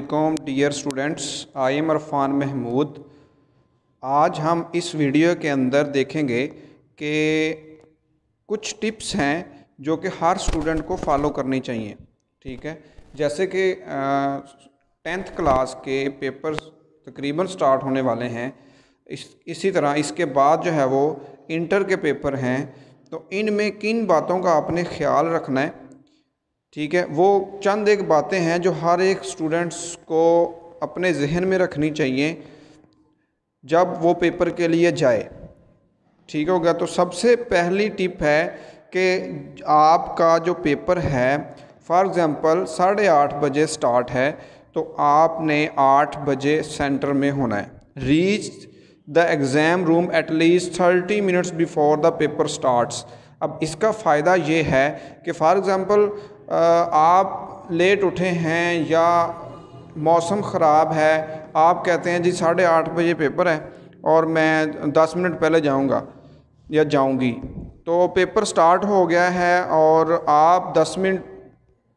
वालेकुम dear students I am Arfan Mahmood आज हम इस वीडियो के अंदर देखेंगे कि कुछ टिप्स हैं जो कि हर स्टूडेंट को फॉलो करनी चाहिए ठीक है जैसे कि टेंथ क्लास के पेपर तकरीबन स्टार्ट होने वाले हैं इस इसी तरह इसके बाद जो है वो इंटर के पेपर हैं तो इन में किन बातों का आपने ख्याल रखना है ठीक है वो चंद एक बातें हैं जो हर एक स्टूडेंट्स को अपने जहन में रखनी चाहिए जब वो पेपर के लिए जाए ठीक हो गया तो सबसे पहली टिप है कि आपका जो पेपर है फॉर एग्ज़ाम्पल साढ़े आठ बजे स्टार्ट है तो आपने आठ बजे सेंटर में होना है reach the exam room at least thirty minutes before the paper starts अब इसका फ़ायदा ये है कि फॉर एग्ज़ाम्पल आप लेट उठे हैं या मौसम ख़राब है आप कहते हैं जी साढ़े आठ बजे पेपर है और मैं दस मिनट पहले जाऊंगा या जाऊंगी तो पेपर स्टार्ट हो गया है और आप दस मिनट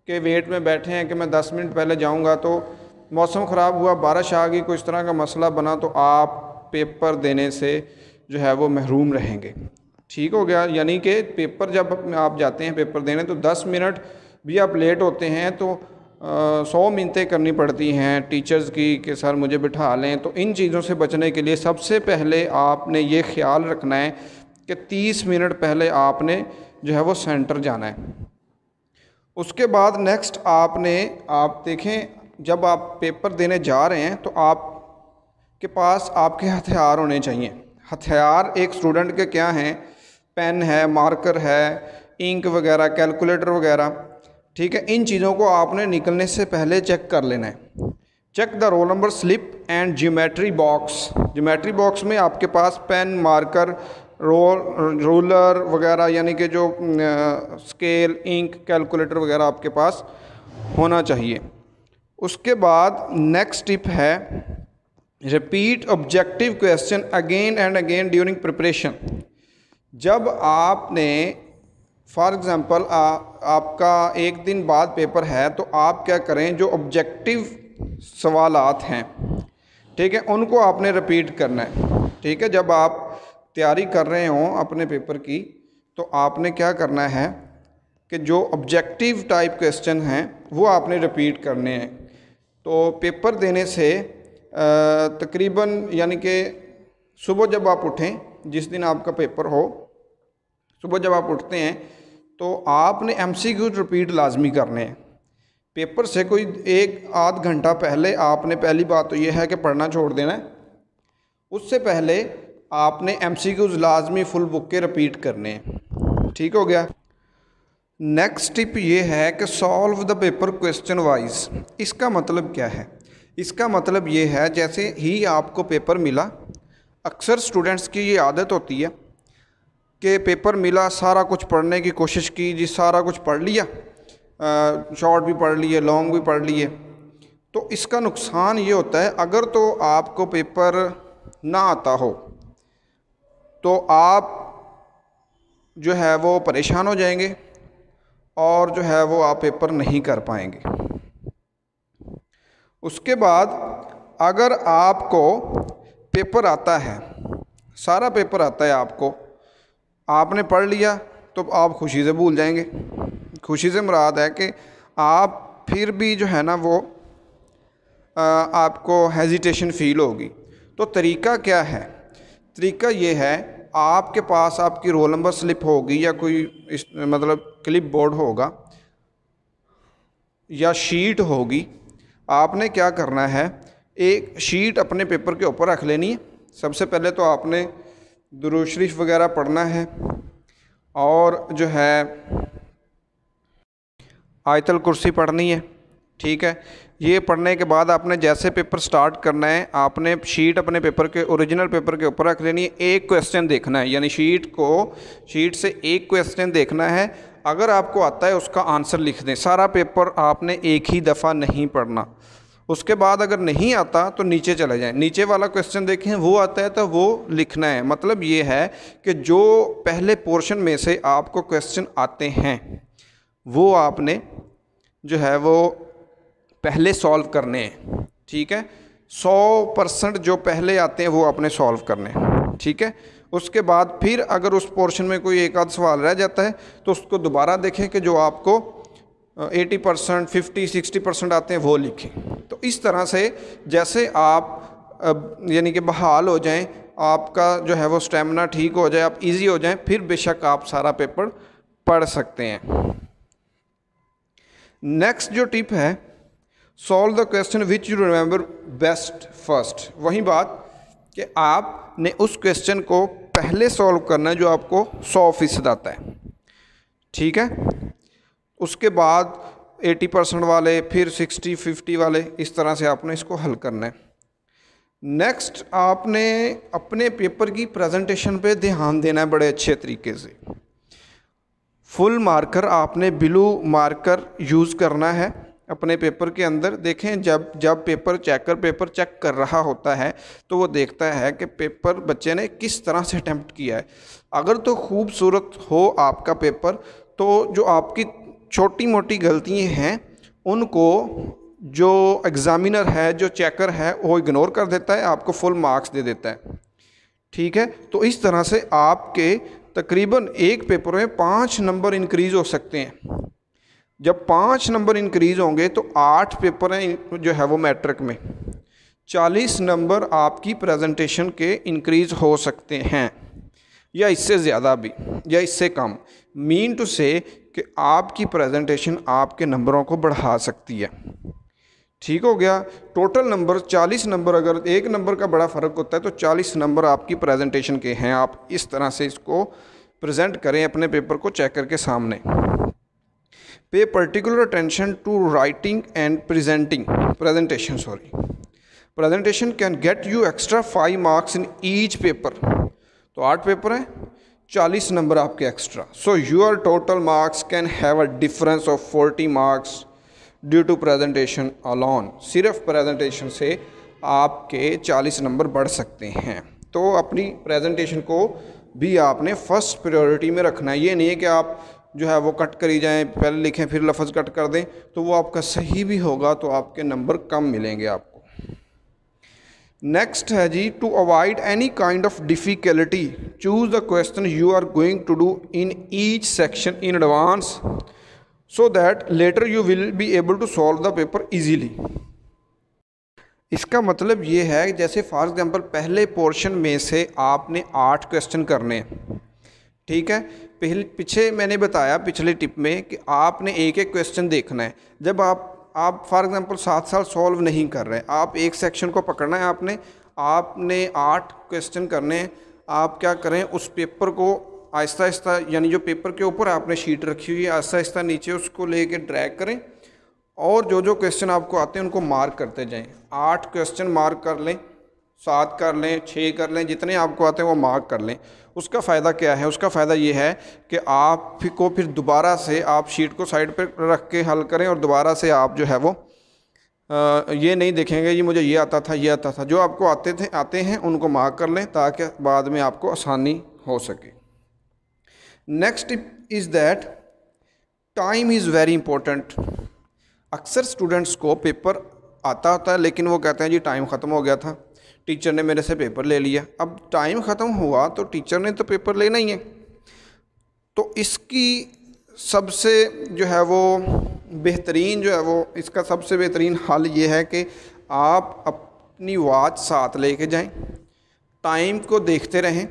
के वेट में बैठे हैं कि मैं दस मिनट पहले जाऊंगा तो मौसम ख़राब हुआ बारिश आ गई कोई इस तरह का मसला बना तो आप पेपर देने से जो है वो महरूम रहेंगे ठीक हो गया यानी कि पेपर जब आप जाते हैं पेपर देने तो दस मिनट भी आप लेट होते हैं तो सौ मिनतें करनी पड़ती हैं टीचर्स की कि सर मुझे बिठा लें तो इन चीज़ों से बचने के लिए सबसे पहले आपने ये ख्याल रखना है कि तीस मिनट पहले आपने जो है वो सेंटर जाना है उसके बाद नेक्स्ट आपने आप देखें जब आप पेपर देने जा रहे हैं तो आप के पास आपके हथियार होने चाहिए हथियार एक स्टूडेंट के क्या हैं पेन है मार्कर है इंक वगैरह कैलकुलेटर वगैरह ठीक है इन चीज़ों को आपने निकलने से पहले चेक कर लेना है check the roll number slip and geometry box geometry box में आपके पास पेन मार्कर रोल रोलर वगैरह यानी कि जो स्केल इंक कैलकुलेटर वगैरह आपके पास होना चाहिए उसके बाद नेक्स्ट टिप है repeat objective question again and again during preparation जब आपने फॉर एग्ज़ाम्पल आपका एक दिन बाद पेपर है तो आप क्या करें जो ऑब्जेक्टिव सवाल हैं ठीक है उनको आपने रिपीट करना है ठीक है जब आप तैयारी कर रहे हों अपने पेपर की तो आपने क्या करना है कि जो ऑब्जेक्टिव टाइप क्वेश्चन हैं वो आपने रिपीट करने हैं तो पेपर देने से तकरीबन यानी कि सुबह जब आप उठें जिस दिन आपका पेपर हो सुबह जब आप उठते हैं तो आपने एम सी क्यूज़ रिपीट लाजमी करने हैं पेपर से कोई एक आध घंटा पहले आपने पहली बात तो यह है कि पढ़ना छोड़ देना है उससे पहले आपने एम सी क्यूज़ लाजमी फुल बुक के रिपीट करने हैं ठीक हो गया नेक्स्ट टिप ये है कि solve the paper question wise इसका मतलब क्या है इसका मतलब ये है जैसे ही आपको पेपर मिला अक्सर स्टूडेंट्स की ये आदत होती है कि पेपर मिला सारा कुछ पढ़ने की कोशिश की जी सारा कुछ पढ़ लिया शॉर्ट भी पढ़ लिए लॉन्ग भी पढ़ लिए तो इसका नुकसान ये होता है अगर तो आपको पेपर ना आता हो तो आप जो है वो परेशान हो जाएंगे और जो है वो आप पेपर नहीं कर पाएंगे उसके बाद अगर आपको पेपर आता है सारा पेपर आता है आपको आपने पढ़ लिया तो आप खुशी से भूल जाएंगे खुशी से मुराद है कि आप फिर भी जो है ना वो आपको हेजिटेशन फ़ील होगी तो तरीका क्या है तरीका ये है आपके पास आपकी रोल नंबर स्लिप होगी या कोई इस मतलब क्लिप बोर्ड होगा या शीट होगी आपने क्या करना है एक शीट अपने पेपर के ऊपर रख लेनी है सबसे पहले तो आपने दुरुशरीफ वगैरह पढ़ना है और जो है आयतल कुर्सी पढ़नी है ठीक है ये पढ़ने के बाद आपने जैसे पेपर स्टार्ट करना है आपने शीट अपने पेपर के ओरिजिनल पेपर के ऊपर रख लेनी है एक क्वेश्चन देखना है यानी शीट को शीट से एक क्वेश्चन देखना है अगर आपको आता है उसका आंसर लिख दें सारा पेपर आपने एक ही दफ़ा नहीं पढ़ना उसके बाद अगर नहीं आता तो नीचे चले जाएं नीचे वाला क्वेश्चन देखें वो आता है तो वो लिखना है मतलब ये है कि जो पहले पोर्शन में से आपको क्वेश्चन आते हैं वो आपने जो है वो पहले सॉल्व करने हैं ठीक है सौ परसेंट जो पहले आते हैं वो आपने सॉल्व करने हैं ठीक है उसके बाद फिर अगर उस पोर्शन में कोई एक आध सवाल रह जाता है तो उसको दोबारा देखें कि जो आपको eighty percent fifty sixty percent आते हैं वो लिखें तो इस तरह से जैसे आप यानी कि बहाल हो जाएं आपका जो है वो स्टेमिना ठीक हो जाए आप इजी हो जाएं फिर बेशक आप सारा पेपर पढ़ सकते हैं नेक्स्ट जो टिप है solve the question which you remember best first वही बात कि आपने उस क्वेश्चन को पहले सॉल्व करना है जो आपको सौ फीसद आता है ठीक है उसके बाद 80 परसेंट वाले फिर 60 50 वाले इस तरह से आपने इसको हल करना है नेक्स्ट आपने अपने पेपर की प्रेजेंटेशन पे ध्यान देना है बड़े अच्छे तरीके से फुल मार्कर आपने ब्लू मार्कर यूज़ करना है अपने पेपर के अंदर देखें जब जब पेपर चेकर पेपर चेक कर रहा होता है तो वो देखता है कि पेपर बच्चे ने किस तरह से अटैम्प्ट किया है अगर तो खूबसूरत हो आपका पेपर तो जो आपकी छोटी मोटी गलतियाँ हैं उनको जो एग्ज़ामिनर है जो चेकर है वो इग्नोर कर देता है आपको फुल मार्क्स दे देता है ठीक है तो इस तरह से आपके तकरीबन एक पेपर में पाँच नंबर इंक्रीज़ हो सकते हैं जब पाँच नंबर इंक्रीज़ होंगे तो आठ पेपर हैं जो है वो मैट्रिक में चालीस नंबर आपकी प्रेजेंटेशन के इंक्रीज़ हो सकते हैं या इससे ज़्यादा भी या इससे कम मीन टू से कि आपकी प्रेजेंटेशन आपके नंबरों को बढ़ा सकती है ठीक हो गया टोटल नंबर 40 नंबर अगर एक नंबर का बड़ा फ़र्क होता है तो 40 नंबर आपकी प्रेजेंटेशन के हैं आप इस तरह से इसको प्रेजेंट करें अपने पेपर को चेक करके सामने पे particular attention to writing and presenting presentation sorry presentation can get you extra five marks in each paper तो आठ पेपर हैं चालीस नंबर आपके extra so your total marks can have a difference of forty marks due to presentation alone सिर्फ presentation से आपके चालीस number बढ़ सकते हैं तो अपनी प्रेजेंटेशन को भी आपने फर्स्ट प्रायोरिटी में रखना है ये नहीं है कि आप जो है वो कट करी जाएं पहले लिखें फिर लफज कट कर दें तो वो आपका सही भी होगा तो आपके नंबर कम मिलेंगे आपको नेक्स्ट है जी to avoid any kind of difficulty choose the question you are going to do in each section in advance so that later you will be able to solve the paper easily इसका मतलब ये है जैसे for example पहले portion में से आपने आठ क्वेश्चन करने हैं ठीक है पहले पीछे मैंने बताया पिछले टिप में कि आपने एक एक क्वेश्चन देखना है जब आप आप फॉर एग्ज़ाम्पल सात साल सॉल्व नहीं कर रहे आप एक सेक्शन को पकड़ना है आपने आपने आठ क्वेश्चन करने हैं आप क्या करें उस पेपर को आहिस्ता आहिस्ता यानी जो पेपर के ऊपर आपने शीट रखी हुई है आहिस्ता आहिस्ता नीचे उसको ले कर ड्रैग करें और जो जो क्वेश्चन आपको आते हैं उनको मार्क करते जाएँ आठ क्वेश्चन मार्क कर लें सात कर लें छः कर लें जितने आपको आते हैं वो मार्क कर लें उसका फ़ायदा क्या है उसका फ़ायदा ये है कि आप को फिर दोबारा से आप शीट को साइड पर रख के हल करें और दोबारा से आप जो है वो आ, ये नहीं देखेंगे ये मुझे ये आता था ये आता था जो आपको आते थे आते हैं उनको मार्क कर लें ताकि बाद में आपको आसानी हो सके next is that time is very important अक्सर स्टूडेंट्स को पेपर आता होता है लेकिन वो कहते हैं जी टाइम ख़त्म हो गया था टीचर ने मेरे से पेपर ले लिया अब टाइम ख़त्म हुआ तो टीचर ने तो पेपर लेना ही है तो इसकी सबसे जो है वो बेहतरीन जो है वो इसका सबसे बेहतरीन हल ये है कि आप अपनी वाच साथ लेके जाएं टाइम को देखते रहें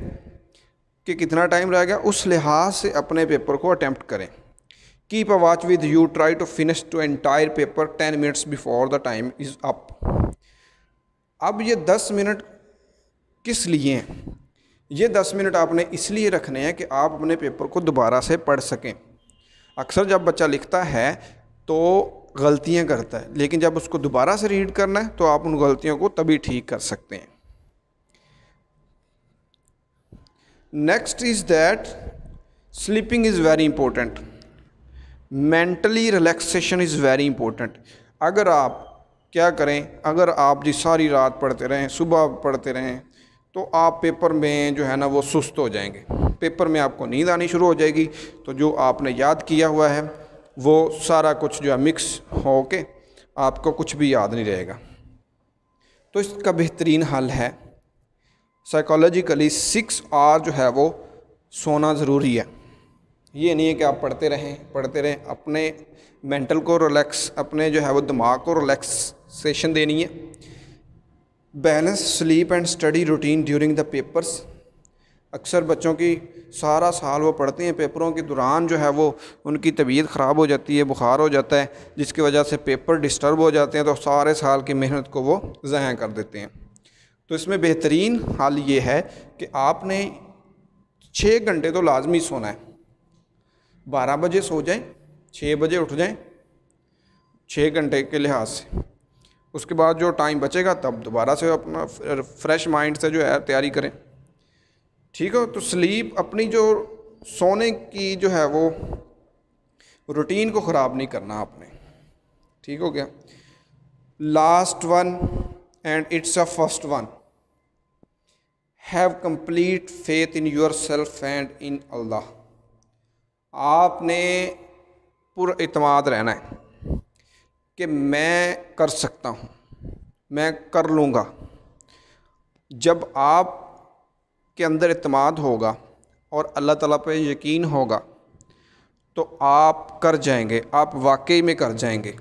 कि कितना टाइम रहेगा उस लिहाज से अपने पेपर को अटैम्प्ट करें keep a watch with you try to finish to entire paper ten minutes before the time is up अब ये दस मिनट किस लिए हैं ये दस मिनट आपने इसलिए रखने हैं कि आप अपने पेपर को दोबारा से पढ़ सकें अक्सर जब बच्चा लिखता है तो गलतियां करता है लेकिन जब उसको दोबारा से रीड करना है तो आप उन गलतियों को तभी ठीक कर सकते हैं next is that sleeping is very important mentally relaxation is very important अगर आप क्या करें अगर आप जी सारी रात पढ़ते रहें सुबह पढ़ते रहें तो आप पेपर में जो है ना वो सुस्त हो जाएंगे पेपर में आपको नींद आनी शुरू हो जाएगी तो जो आपने याद किया हुआ है वो सारा कुछ जो है मिक्स हो के आपको कुछ भी याद नहीं रहेगा तो इसका बेहतरीन हल है साइकोलॉजिकली सिक्स आर जो है वो सोना ज़रूरी है ये नहीं है कि आप पढ़ते रहें पढ़ते रहें अपने मेंटल को रिलैक्स अपने जो है वो दिमाग को रिलैक्सेशन देनी है balance sleep and study routine during the papers अक्सर बच्चों की सारा साल वो पढ़ते हैं पेपरों के दौरान जो है वो उनकी तबीयत ख़राब हो जाती है बुखार हो जाता है जिसकी वजह से पेपर डिस्टर्ब हो जाते हैं तो सारे साल की मेहनत को वो ज़ाया कर देते हैं तो इसमें बेहतरीन हाल ये है कि आपने छः घंटे तो लाजमी सोना है बारह बजे सो जाएं छः बजे उठ जाएं छः घंटे के लिहाज से उसके बाद जो टाइम बचेगा तब दोबारा से अपना फ्रेश माइंड से जो है तैयारी करें ठीक है तो स्लीप अपनी जो सोने की जो है वो रूटीन को ख़राब नहीं करना आपने ठीक हो गया last one and it's a first one have complete faith in yourself and in Allah आपने पुरमाद रहना है कि मैं कर सकता हूँ मैं कर लूँगा जब आप के अंदर अतमाद होगा और अल्लाह ताला पे यकीन होगा तो आप कर जाएंगे आप वाकई में कर जाएंगे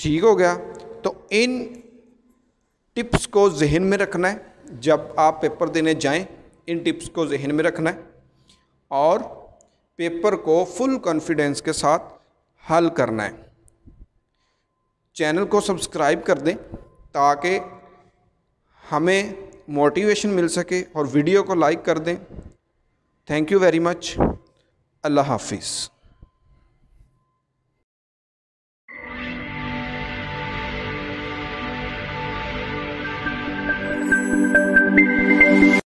ठीक हो गया तो इन टिप्स को जहन में रखना है जब आप पेपर देने जाएं इन टिप्स को जहन में रखना है और पेपर को फुल कॉन्फिडेंस के साथ हल करना है चैनल को सब्सक्राइब कर दें ताकि हमें मोटिवेशन मिल सके और वीडियो को लाइक कर दें thank you very much Allah हाफिज़